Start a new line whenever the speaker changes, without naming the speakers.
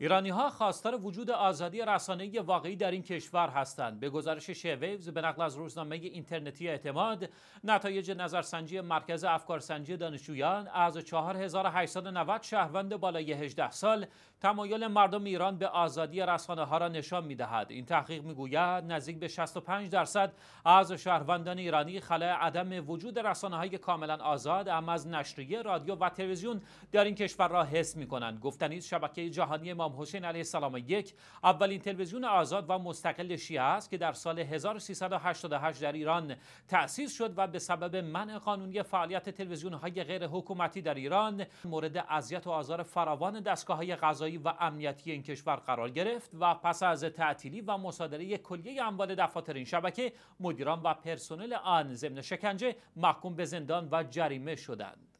ایرانی ها خواستار وجود آزادی رسانه واقعی در این کشور هستند. به گزارش شویوز به نقل از روزنامه اینترنتی اعتماد، نتایج نظرسنجی مرکز افکارسنجی دانشجویان از 4890 شهروند بالای 18 سال تمایل مردم ایران به آزادی رسانه ها را نشان می این تحقیق می گوید نزدیک به 65 درصد از شهروندان ایرانی خلاع عدم وجود رسانه های کاملا آزاد اما از نشریه رادیو و تلویزیون در این کشور را حس می کنند. گفتنیز شبکه جهانی ما امام حسین علیه السلام یک اولین تلویزیون آزاد و مستقل شیعه است که در سال 1388 در ایران تأسیس شد و به سبب منع قانونی فعالیت تلویزیون های غیر حکومتی در ایران مورد اذیت و آزار فراوان دستگاه های قضایی و امنیتی این کشور قرار گرفت و پس از تعطیلی و مصادره کلیه اموال دفاتر این شبکه مدیران و پرسنل آن ضمن شکنجه محکوم به زندان و جریمه شدند